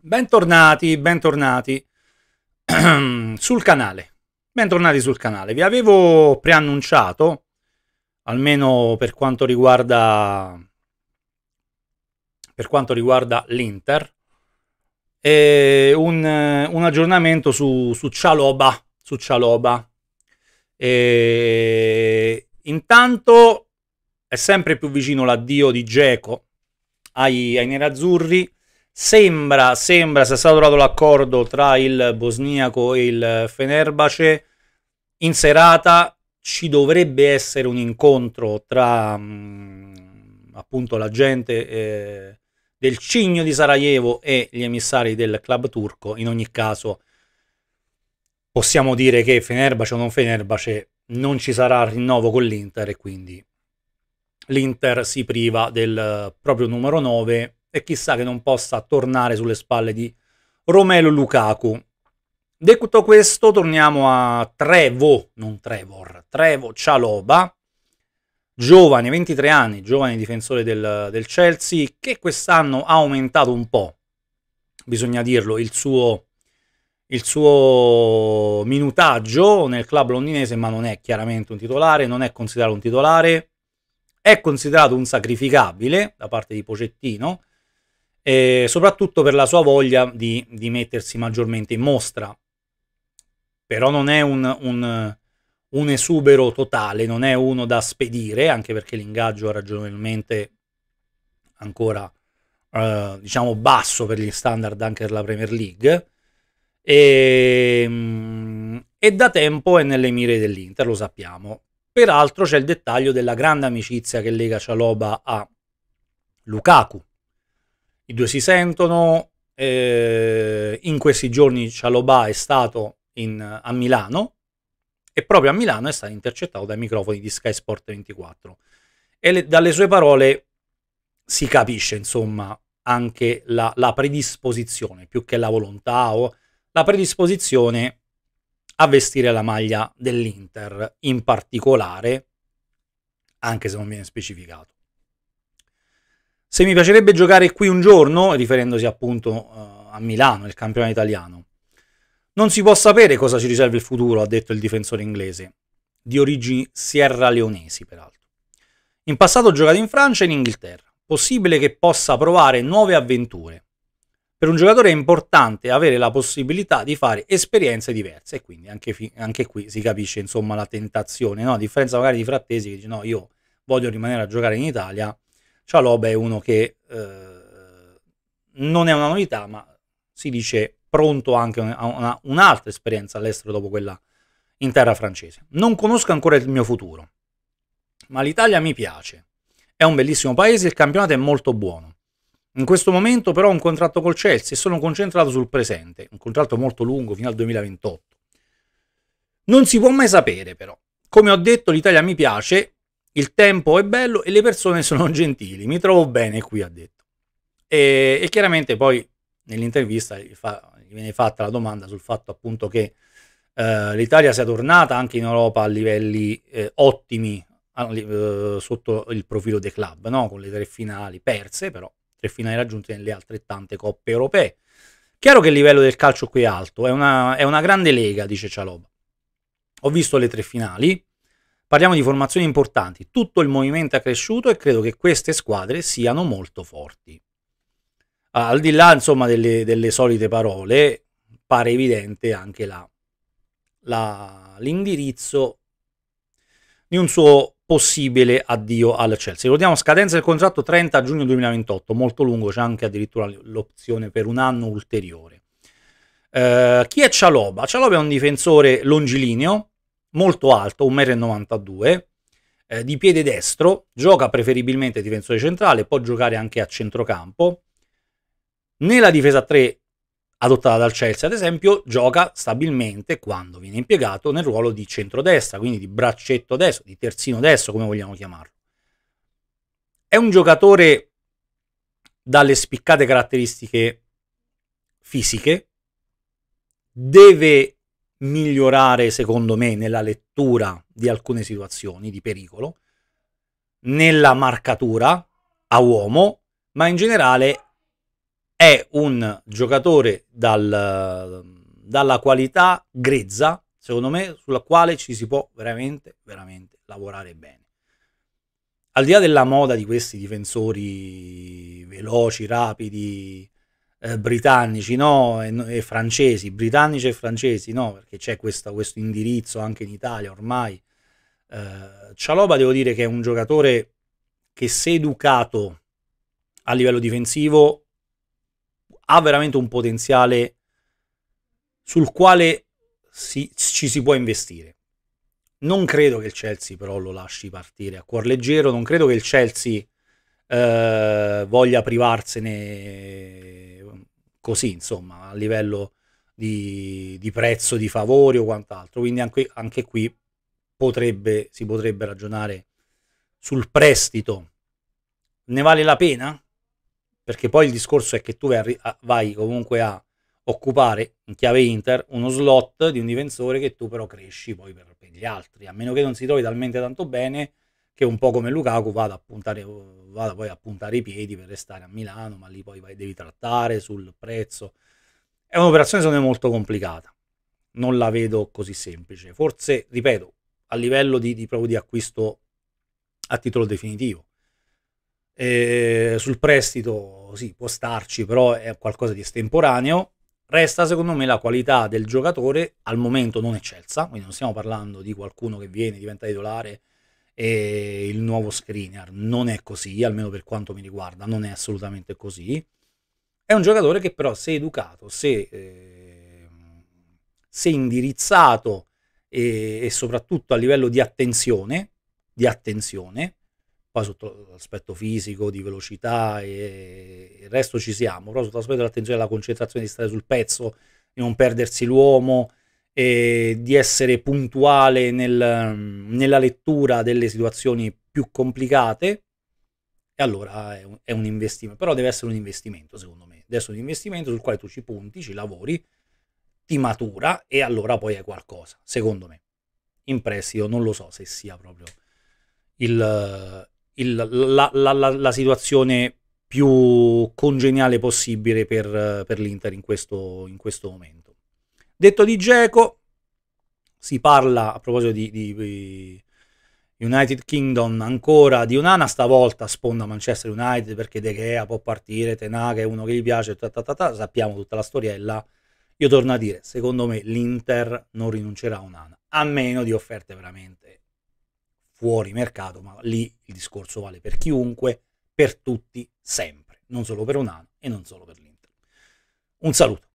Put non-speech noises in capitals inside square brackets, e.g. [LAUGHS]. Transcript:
Bentornati, bentornati [CLEARS THROAT] sul canale. Bentornati sul canale. Vi avevo preannunciato, almeno per quanto riguarda per quanto riguarda l'Inter, eh, un, un, aggiornamento su, su Cialoba. Su Cialoba. E, intanto è sempre più vicino l'addio di Geco ai, ai nerazzurri Sembra, sembra sia stato trovato l'accordo tra il bosniaco e il Fenerbace. In serata ci dovrebbe essere un incontro tra mh, mm, appunto la gente eh, del Cigno di Sarajevo e gli emissari del club turco. In ogni caso, possiamo dire che Fenerbace o non Fenerbace non ci sarà rinnovo con l'Inter e quindi l'Inter si priva del eh, proprio numero 9 e chissà che non possa tornare sulle spalle di Romelu Lukaku. Detto questo, torniamo a Trevo, non Trevor, Trevo Cialoba, giovane, 23 anni, giovane difensore del, del Chelsea, che quest'anno ha aumentato un po', bisogna dirlo, il suo, il suo minutaggio nel club londinese, ma non è chiaramente un titolare, non è considerato un titolare, è considerato un sacrificabile da parte di Pocettino, e soprattutto per la sua voglia di, di mettersi maggiormente in mostra. Però non è un, un, un, esubero totale, non è uno da spedire, anche perché l'ingaggio è ragionevolmente ancora eh, diciamo basso per gli standard anche della Premier League. E, ehm, e da tempo è nelle mire dell'Inter, lo sappiamo. Peraltro c'è il dettaglio della grande amicizia che lega Cialoba a Lukaku, i due si sentono, eh, in questi giorni Cialobà è stato in, a Milano e proprio a Milano è stato intercettato dai microfoni di Sky Sport 24 e le, dalle sue parole si capisce insomma anche la, la predisposizione più che la volontà o la predisposizione a vestire la maglia dell'Inter in particolare anche se non viene specificato se mi piacerebbe giocare qui un giorno, riferendosi appunto uh, a Milano, il campione italiano. Non si può sapere cosa ci riserve il futuro, ha detto il difensore inglese, di origini sierra leonesi peraltro. In passato ho giocato in Francia e in Inghilterra. Possibile che possa provare nuove avventure. Per un giocatore è importante avere la possibilità di fare esperienze diverse e quindi anche, anche qui si capisce insomma la tentazione, no? a differenza magari di Frattesi che dice no io voglio rimanere a giocare in Italia, Cialob è uno che eh, non è una novità, ma si dice pronto anche a una, un'altra esperienza all'estero dopo quella in terra francese. Non conosco ancora il mio futuro, ma l'Italia mi piace. È un bellissimo paese, il campionato è molto buono. In questo momento però ho un contratto col Chelsea e sono concentrato sul presente, un contratto molto lungo fino al 2028. Non si può mai sapere però. Come ho detto l'Italia mi piace, il tempo è bello e le persone sono [LAUGHS] gentili, mi trovo bene qui, ha detto. E, e chiaramente poi nell'intervista gli, fa, gli, viene fatta la domanda sul fatto appunto che eh, l'Italia sia tornata anche in Europa a livelli eh, ottimi eh, sotto il profilo dei club, no? con le tre finali perse, però tre finali raggiunte nelle altrettante coppe europee. Chiaro che il livello del calcio qui è alto, è una, è una grande lega, dice Cialoba. Ho visto le tre finali, Parliamo di formazioni importanti, tutto il movimento è cresciuto e credo che queste squadre siano molto forti. Al di là insomma delle, delle solite parole, pare evidente anche la, la, l'indirizzo di un suo possibile addio al Chelsea. Ricordiamo scadenza del contratto 30 giugno 2028, molto lungo, c'è anche addirittura l'opzione per un anno ulteriore. Uh, chi è Cialoba? Cialoba è un difensore longilineo molto alto, 1,92 m, eh, di piede destro, gioca preferibilmente difensore centrale, può giocare anche a centrocampo. Nella difesa 3 adottata dal Chelsea, ad esempio, gioca stabilmente quando viene impiegato nel ruolo di centrodestra, quindi di braccetto destro, di terzino destro, come vogliamo chiamarlo. È un giocatore dalle spiccate caratteristiche fisiche, deve migliorare, secondo me, nella lettura di alcune situazioni di pericolo, nella marcatura a uomo, ma in generale è un giocatore dal, dalla qualità grezza, secondo me, sulla quale ci si può veramente, veramente lavorare bene. Al di là della moda di questi difensori veloci, rapidi, eh, britannici no, e, e, francesi, britannici e francesi no, perché c'è questa, questo indirizzo anche in Italia ormai. Eh, Cialoba devo dire che è un giocatore che se educato a livello difensivo ha veramente un potenziale sul quale si, ci si può investire. Non credo che il Chelsea però lo lasci partire a cuor leggero, non credo che il Chelsea eh, voglia privarsene così, insomma, a livello di, di prezzo, di favori o quant'altro. Quindi anche, anche qui potrebbe, si potrebbe ragionare sul prestito. Ne vale la pena? Perché poi il discorso è che tu vai comunque a occupare in chiave Inter uno slot di un difensore che tu però cresci poi per, per gli altri, a meno che non si trovi talmente tanto bene che un po' come Lukaku vada a puntare, vada poi a puntare i piedi per restare a Milano, ma lì poi vai, devi trattare sul prezzo. È un'operazione secondo me molto complicata, non la vedo così semplice. Forse, ripeto, a livello di, di, proprio di acquisto a titolo definitivo. E eh, sul prestito sì, può starci, però è qualcosa di estemporaneo. Resta secondo me la qualità del giocatore al momento non eccelsa, quindi non stiamo parlando di qualcuno che viene, diventa titolare e il nuovo screener. Non è così, almeno per quanto mi riguarda, non è assolutamente così. È un giocatore che però se educato, se, eh, se indirizzato e, e, soprattutto a livello di attenzione, di attenzione, poi sotto l'aspetto fisico, di velocità e, il resto ci siamo, però sotto l'aspetto dell'attenzione e della concentrazione di stare sul pezzo, di non perdersi l'uomo, e di essere puntuale nel, nella lettura delle situazioni più complicate, e allora è un, è un, investimento, però deve essere un investimento secondo me, deve essere un investimento sul quale tu ci punti, ci lavori, ti matura e allora poi è qualcosa, secondo me. In prestito non lo so se sia proprio il, il, la, la, la, la, situazione più congeniale possibile per, per l'Inter in questo, in questo momento. Detto di Geco, si parla a proposito di, di, di United Kingdom ancora di Unana, stavolta sponda Manchester United perché De Gea può partire, Tenaga è uno che gli piace, ta ta ta sappiamo tutta la storiella. Io torno a dire, secondo me l'Inter non rinuncerà a Unana, a meno di offerte veramente fuori mercato, ma lì il discorso vale per chiunque, per tutti, sempre, non solo per Unana e non solo per l'Inter. Un saluto.